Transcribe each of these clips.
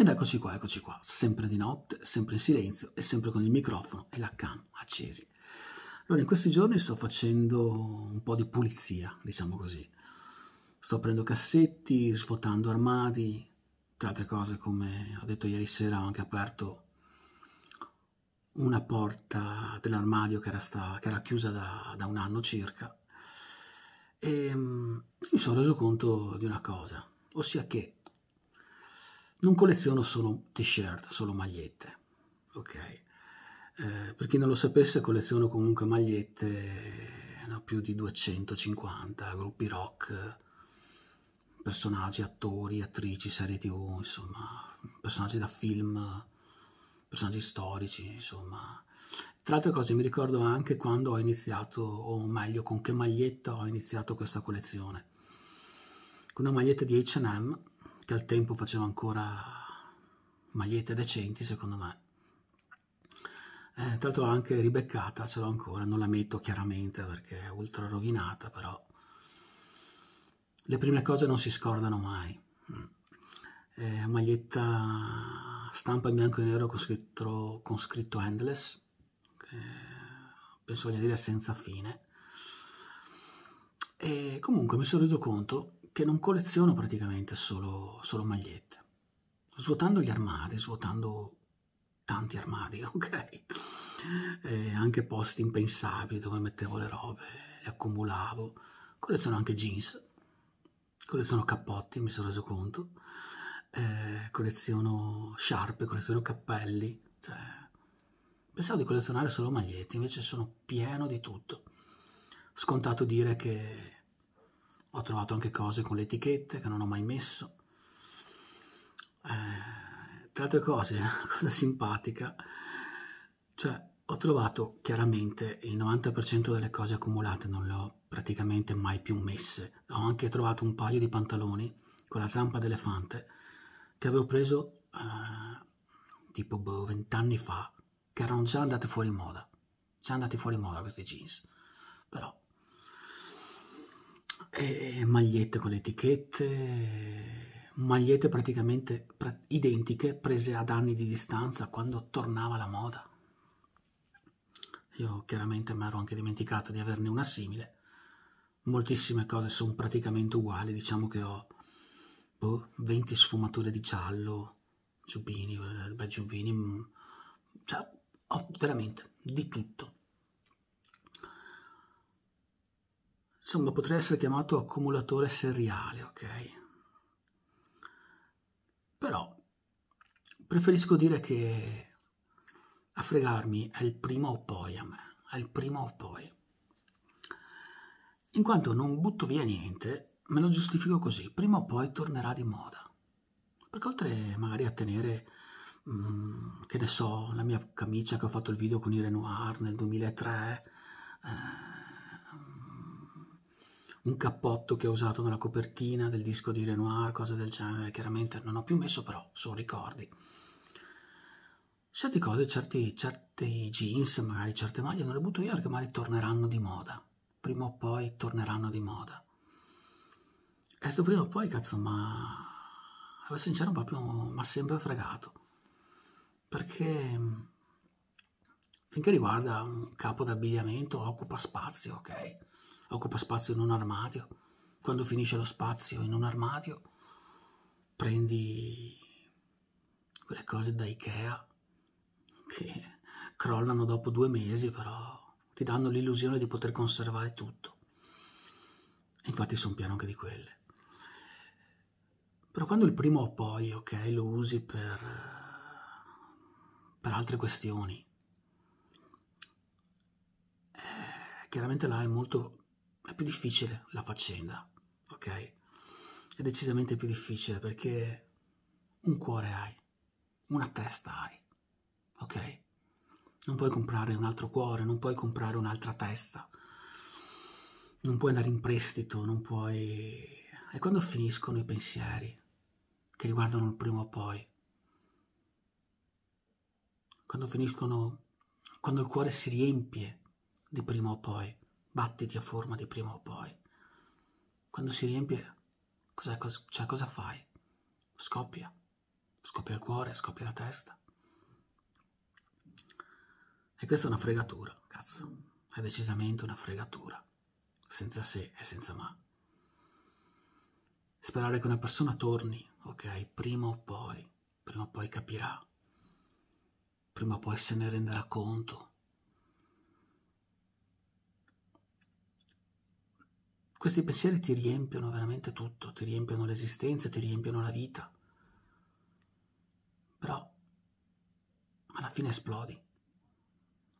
Ed eccoci qua, eccoci qua, sempre di notte, sempre in silenzio e sempre con il microfono e la cam accesi. Allora, in questi giorni sto facendo un po' di pulizia, diciamo così. Sto aprendo cassetti, svuotando armadi, tra altre cose, come ho detto ieri sera, ho anche aperto una porta dell'armadio che era, sta, che era chiusa da, da, un anno circa e ehm, mi sono reso conto di una cosa, ossia che non colleziono solo t-shirt, solo magliette, ok? Eh, per chi non lo sapesse, colleziono comunque magliette, eh, no, più di 250, gruppi rock, personaggi, attori, attrici, serie tv, insomma, personaggi da film, personaggi storici, insomma. Tra altre cose mi ricordo anche quando ho iniziato, o meglio con che maglietta ho iniziato questa collezione. Con una maglietta di H&M che al tempo faceva ancora magliette decenti, secondo me. Eh, tra l'altro anche ribeccata, ce l'ho ancora, non la metto chiaramente perché è ultra rovinata, però le prime cose non si scordano mai. Mm. Eh, maglietta stampa in bianco e nero con scritto, con scritto endless, che penso voglia dire senza fine. E comunque mi sono reso conto che non colleziono praticamente solo, solo magliette. Svuotando gli armadi, svuotando tanti armadi, ok? E anche posti impensabili dove mettevo le robe, le accumulavo. Colleziono anche jeans, colleziono cappotti, mi sono reso conto. Eh, colleziono sciarpe, colleziono cappelli, cioè pensavo di collezionare solo magliette, invece sono pieno di tutto. Scontato dire che ho trovato anche cose con le etichette che non ho mai messo. Eh, tra altre cose, una cosa simpatica, cioè ho trovato chiaramente il 90% delle cose accumulate non le ho praticamente mai più messe. Ho anche trovato un paio di pantaloni con la zampa d'elefante che avevo preso eh, tipo boh, vent'anni fa, che erano già andate fuori moda. Già andati fuori moda questi jeans. Però e magliette con le etichette, magliette praticamente identiche prese ad anni di distanza quando tornava la moda. Io chiaramente mi ero anche dimenticato di averne una simile. Moltissime cose sono praticamente uguali, diciamo che ho boh, 20 sfumature di giallo, giubbini, beh, giubbini, mm, cioè ho veramente di tutto. insomma potrei essere chiamato accumulatore seriale, ok? Però preferisco dire che a fregarmi è il prima o poi a me, è il prima o poi. In quanto non butto via niente, me lo giustifico così, prima o poi tornerà di moda. Perché oltre magari a tenere, mh, mm, che ne so, la mia camicia che ho fatto il video con i Renoir nel 2003, eh, un cappotto che ho usato nella copertina del disco di Renoir, cose del genere, chiaramente non ho più messo però, sono ricordi. Certe cose, certi, certi jeans, magari certe maglie non le butto io perché magari torneranno di moda, prima o poi torneranno di moda. E sto prima o poi, cazzo, ma... Devo essere sincero, proprio mi ha sempre fregato. Perché finché riguarda un capo d'abbigliamento occupa spazio, ok? occupa spazio in un armadio. Quando finisce lo spazio in un armadio, prendi quelle cose da Ikea che crollano dopo due mesi, però ti danno l'illusione di poter conservare tutto. Infatti sono pieno anche di quelle. Però quando il primo o poi, ok, lo usi per per altre questioni. Eh, chiaramente là è molto è più difficile la faccenda, ok? È decisamente più difficile perché un cuore hai, una testa hai, ok? Non puoi comprare un altro cuore, non puoi comprare un'altra testa, non puoi andare in prestito, non puoi... E quando finiscono i pensieri che riguardano il primo o poi, quando finiscono, quando il cuore si riempie di prima o poi, battiti a forma di prima o poi. Quando si riempie, cosa, cosa, cioè cosa fai? Scoppia. Scoppia il cuore, scoppia la testa. E questa è una fregatura, cazzo. È decisamente una fregatura. Senza se e senza ma. Sperare che una persona torni, ok, prima o poi, prima o poi capirà, prima o poi se ne renderà conto Questi pensieri ti riempiono veramente tutto, ti riempiono l'esistenza, ti riempiono la vita. Però alla fine esplodi.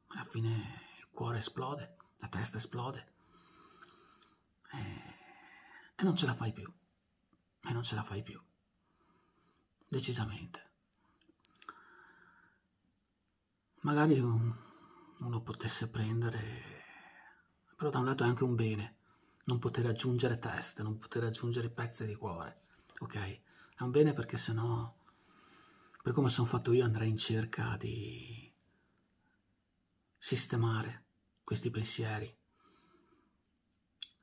Alla fine il cuore esplode, la testa esplode. E, e non ce la fai più. E non ce la fai più. Decisamente. Magari un, uno potesse prendere, però da un lato è anche un bene non poter aggiungere teste, non poter aggiungere pezzi di cuore, ok? È un bene perché sennò, per come sono fatto io, andrei in cerca di sistemare questi pensieri,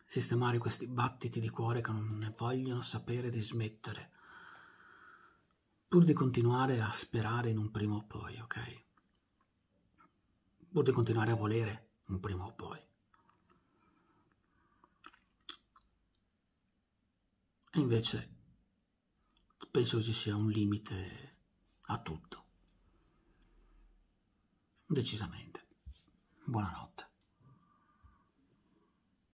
sistemare questi battiti di cuore che non ne vogliono sapere di smettere, pur di continuare a sperare in un prima o poi, ok? Pur di continuare a volere un prima o poi. Invece penso che ci sia un limite a tutto. Decisamente. Buonanotte.